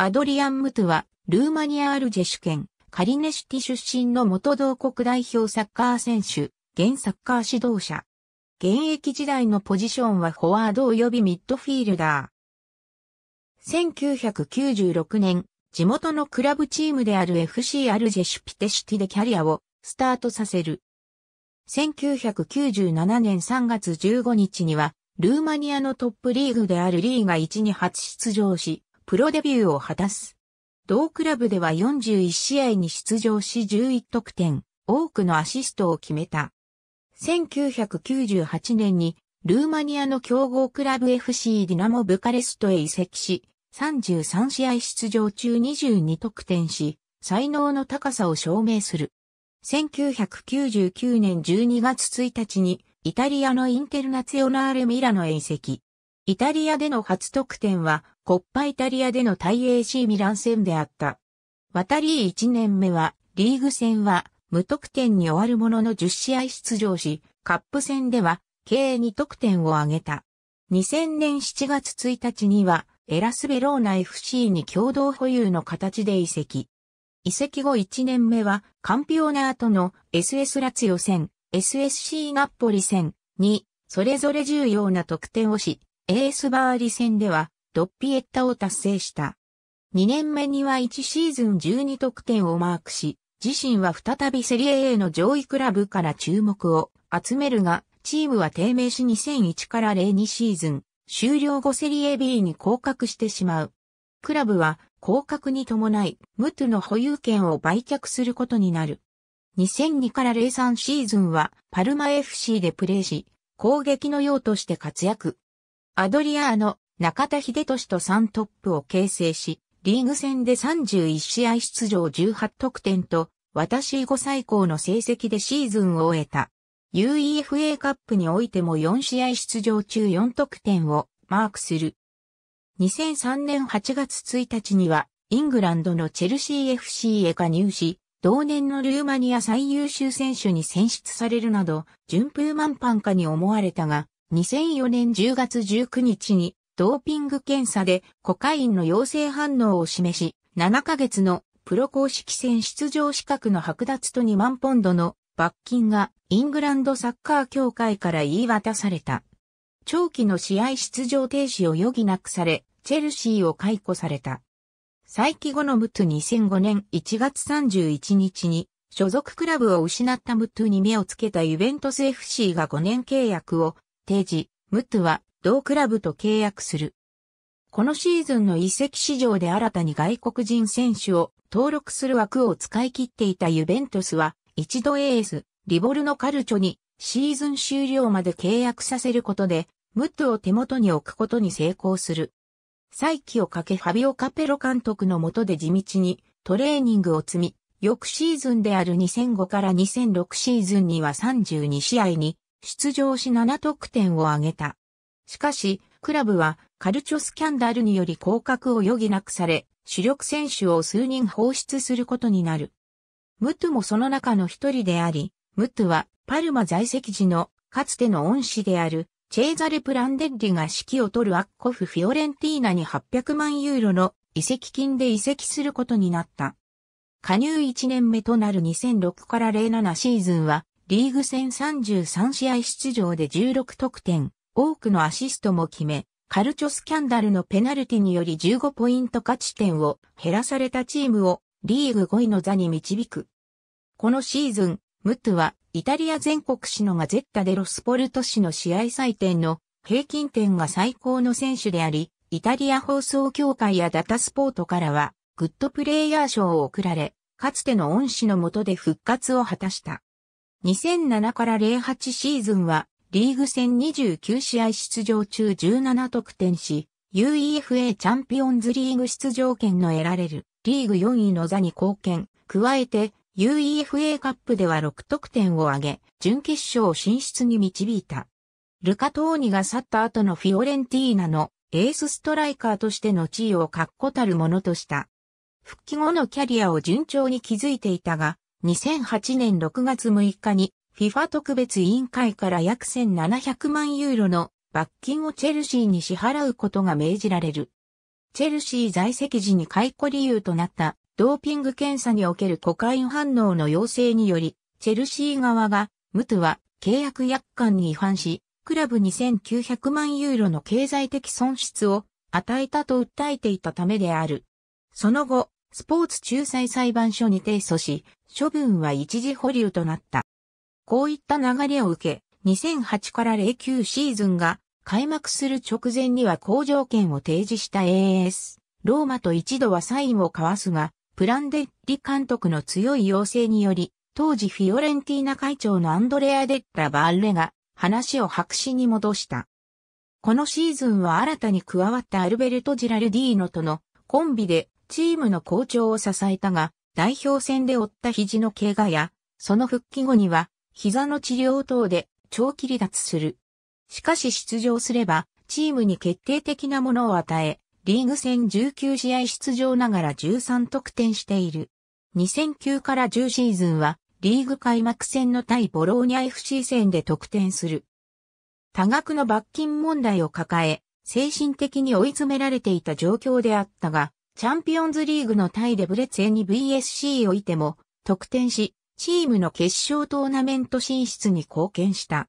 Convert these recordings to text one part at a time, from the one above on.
アドリアン・ムトゥは、ルーマニア・アルジェシュ県、カリネシュティ出身の元同国代表サッカー選手、現サッカー指導者。現役時代のポジションはフォワード及びミッドフィールダー。1996年、地元のクラブチームである FC アルジェシュピテシティでキャリアをスタートさせる。1997年3月15日には、ルーマニアのトップリーグであるリーガ1に初出場し、プロデビューを果たす。同クラブでは41試合に出場し11得点、多くのアシストを決めた。1998年にルーマニアの強豪クラブ FC ディナモブカレストへ移籍し、33試合出場中22得点し、才能の高さを証明する。1999年12月1日にイタリアのインテルナツヨオナーレ・ミラノへ移籍。イタリアでの初得点はコッパイタリアでの対 AC ミラン戦であった。渡り1年目は、リーグ戦は無得点に終わるものの10試合出場し、カップ戦では計2得点を挙げた。2000年7月1日には、エラスベローナ FC に共同保有の形で移籍。移籍後1年目は、カンピオナートの SS ラツヨ戦、SSC ナッポリ戦に、それぞれ重要な得点をし、エースバーリ戦では、ドッピエッタを達成した。2年目には1シーズン12得点をマークし、自身は再びセリエ A の上位クラブから注目を集めるが、チームは低迷し2001から02シーズン、終了後セリエ B に降格してしまう。クラブは降格に伴い、ムトゥの保有権を売却することになる。2002から03シーズンはパルマ FC でプレーし、攻撃の用として活躍。アドリアーノ、中田秀俊と3トップを形成し、リーグ戦で31試合出場18得点と、私以後最高の成績でシーズンを終えた。UEFA カップにおいても4試合出場中4得点をマークする。2003年8月1日には、イングランドのチェルシー FC へ加入し、同年のルーマニア最優秀選手に選出されるなど、順風満帆かに思われたが、2004年10月19日にドーピング検査でコカインの陽性反応を示し、7ヶ月のプロ公式戦出場資格の剥奪と2万ポンドの罰金がイングランドサッカー協会から言い渡された。長期の試合出場停止を余儀なくされ、チェルシーを解雇された。再起後のムトゥ2005年1月31日に所属クラブを失ったムトゥに目をつけたユベントス FC が5年契約を提示、ムトゥは同クラブと契約する。このシーズンの移籍市場で新たに外国人選手を登録する枠を使い切っていたユベントスは、一度エース、リボルノ・カルチョにシーズン終了まで契約させることで、ムッドを手元に置くことに成功する。再起をかけファビオ・カペロ監督の下で地道にトレーニングを積み、翌シーズンである2005から2006シーズンには32試合に出場し7得点を挙げた。しかし、クラブはカルチョスキャンダルにより降格を余儀なくされ、主力選手を数人放出することになる。ムトゥもその中の一人であり、ムトゥはパルマ在籍時のかつての恩師であるチェーザレ・プランデッリが指揮を取るアッコフ・フィオレンティーナに800万ユーロの移籍金で移籍することになった。加入1年目となる2006から07シーズンはリーグ戦33試合出場で16得点、多くのアシストも決め、カルチョスキャンダルのペナルティにより15ポイント勝ち点を減らされたチームをリーグ5位の座に導く。このシーズン、ムットはイタリア全国史のガゼッタでロスポルト市の試合採点の平均点が最高の選手であり、イタリア放送協会やダタスポートからはグッドプレイヤー賞を贈られ、かつての恩師のもとで復活を果たした。2007から08シーズンはリーグ戦29試合出場中17得点し、UEFA チャンピオンズリーグ出場権の得られるリーグ4位の座に貢献。加えて UEFA カップでは6得点を挙げ、準決勝進出に導いた。ルカトーニが去った後のフィオレンティーナのエースストライカーとしての地位を確固たるものとした。復帰後のキャリアを順調に築いていたが、2008年6月6日に FIFA 特別委員会から約1700万ユーロの罰金をチェルシーに支払うことが命じられる。チェルシー在籍時に解雇理由となったドーピング検査におけるコカイン反応の要請により、チェルシー側がムトゥは契約約款に違反し、クラブ2 9 0 0万ユーロの経済的損失を与えたと訴えていたためである。その後、スポーツ仲裁裁判所に提訴し、処分は一時保留となった。こういった流れを受け、2008から09シーズンが開幕する直前には好条件を提示した AS、ローマと一度はサインを交わすが、プランデッリ監督の強い要請により、当時フィオレンティーナ会長のアンドレア・デッラ・バーレが話を白紙に戻した。このシーズンは新たに加わったアルベルト・ジラルディーノとのコンビでチームの好調を支えたが、代表戦で負った肘の怪我や、その復帰後には膝の治療等で長期離脱する。しかし出場すれば、チームに決定的なものを与え、リーグ戦19試合出場ながら13得点している。2009から10シーズンは、リーグ開幕戦の対ボローニャ FC 戦で得点する。多額の罰金問題を抱え、精神的に追い詰められていた状況であったが、チャンピオンズリーグのタイでブレツェに VSC をいても、得点し、チームの決勝トーナメント進出に貢献した。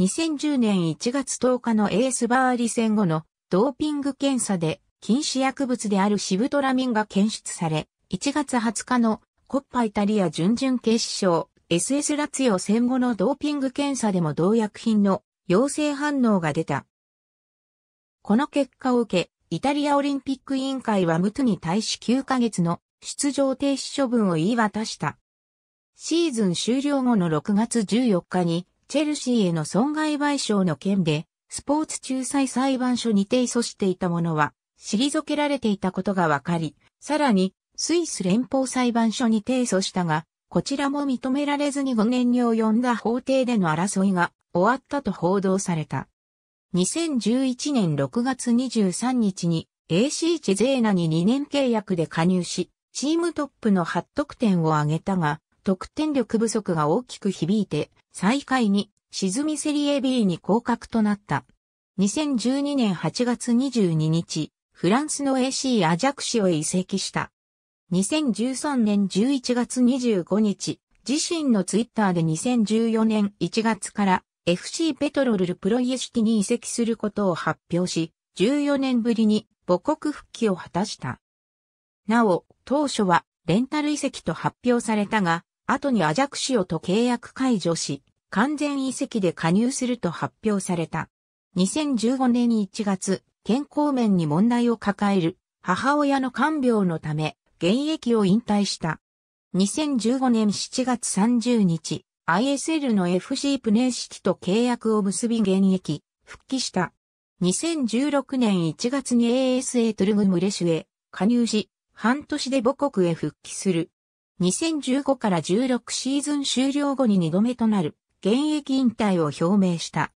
2010年1月10日のエースバーリ戦後のドーピング検査で禁止薬物であるシブトラミンが検出され、1月20日のコッパイタリア準々決勝 SS ラツヨ戦後のドーピング検査でも同薬品の陽性反応が出た。この結果を受け、イタリアオリンピック委員会はムトに対し9ヶ月の出場停止処分を言い渡した。シーズン終了後の6月14日に、チェルシーへの損害賠償の件で、スポーツ仲裁裁判所に提訴していたものは、退けられていたことが分かり、さらに、スイス連邦裁判所に提訴したが、こちらも認められずに5年に及んだ法廷での争いが終わったと報道された。2011年6月23日に AC チェゼーナに2年契約で加入し、チームトップの8得点を挙げたが、得点力不足が大きく響いて、最下位に沈みセリエ B に降格となった。2012年8月22日、フランスの AC アジャクシオへ移籍した。2013年11月25日、自身のツイッターで2014年1月から FC ペトロルルプロイエシティに移籍することを発表し、14年ぶりに母国復帰を果たした。なお、当初はレンタル移籍と発表されたが、後にアジャクシオと契約解除し、完全移籍で加入すると発表された。2015年1月、健康面に問題を抱える母親の看病のため、現役を引退した。2015年7月30日、ISL の FC プネー式と契約を結び現役、復帰した。2016年1月に ASA トゥルグムレシュへ加入し、半年で母国へ復帰する。2015から16シーズン終了後に2度目となる現役引退を表明した。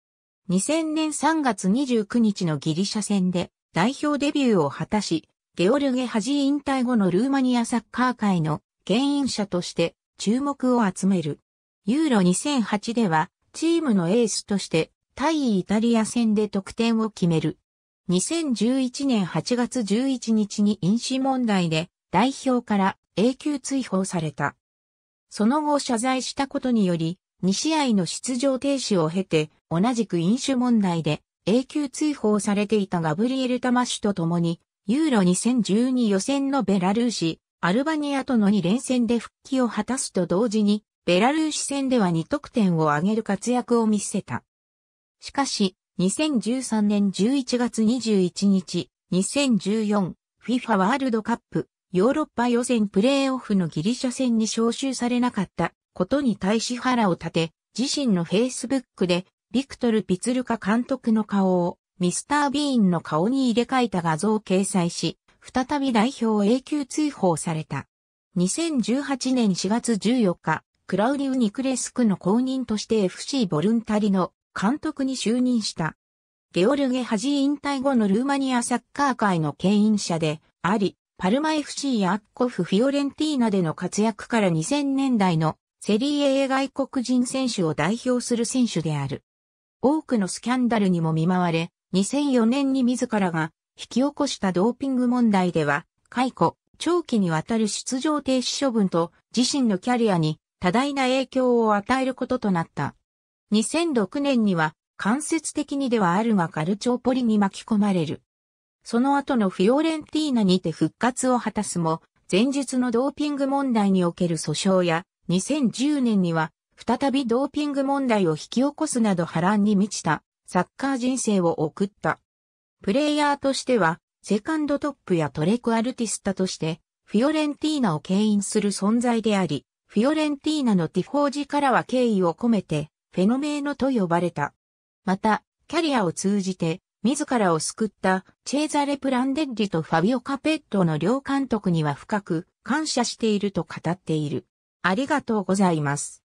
2000年3月29日のギリシャ戦で代表デビューを果たし、ゲオルゲ・ハジ引退後のルーマニアサッカー界の牽引者として注目を集める。ユーロ2008ではチームのエースとして対イタリア戦で得点を決める。2011年8月11日に因子問題で代表から永久追放された。その後謝罪したことにより、2試合の出場停止を経て、同じく飲酒問題で永久追放されていたガブリエル・タマシュと共に、ユーロ2012予選のベラルーシ、アルバニアとの2連戦で復帰を果たすと同時に、ベラルーシ戦では2得点を挙げる活躍を見せた。しかし、2013年11月21日、2014FIFA ワールドカップヨーロッパ予選プレーオフのギリシャ戦に招集されなかったことに対し腹を立て、自身のフェイスブックで、ビクトル・ピツルカ監督の顔を、ミスター・ビーンの顔に入れ替えた画像を掲載し、再び代表を永久追放された。2018年4月14日、クラウリウ・ニクレスクの後任として FC ボルンタリの監督に就任した。ゲオルゲ・ハジ引退後のルーマニアサッカー界の牽引者であり、パルマ FC やアッコフ・フィオレンティーナでの活躍から2000年代のセリエ A 外国人選手を代表する選手である。多くのスキャンダルにも見舞われ、2004年に自らが引き起こしたドーピング問題では、解雇、長期にわたる出場停止処分と自身のキャリアに多大な影響を与えることとなった。2006年には間接的にではあるがカルチョーポリに巻き込まれる。その後のフィオレンティーナにて復活を果たすも、前述のドーピング問題における訴訟や、2010年には、再びドーピング問題を引き起こすなど波乱に満ちた、サッカー人生を送った。プレイヤーとしては、セカンドトップやトレクアルティスタとして、フィオレンティーナを牽引する存在であり、フィオレンティーナのティフォージからは敬意を込めて、フェノメーノと呼ばれた。また、キャリアを通じて、自らを救ったチェーザレ・プランデッリとファビオ・カペットの両監督には深く感謝していると語っている。ありがとうございます。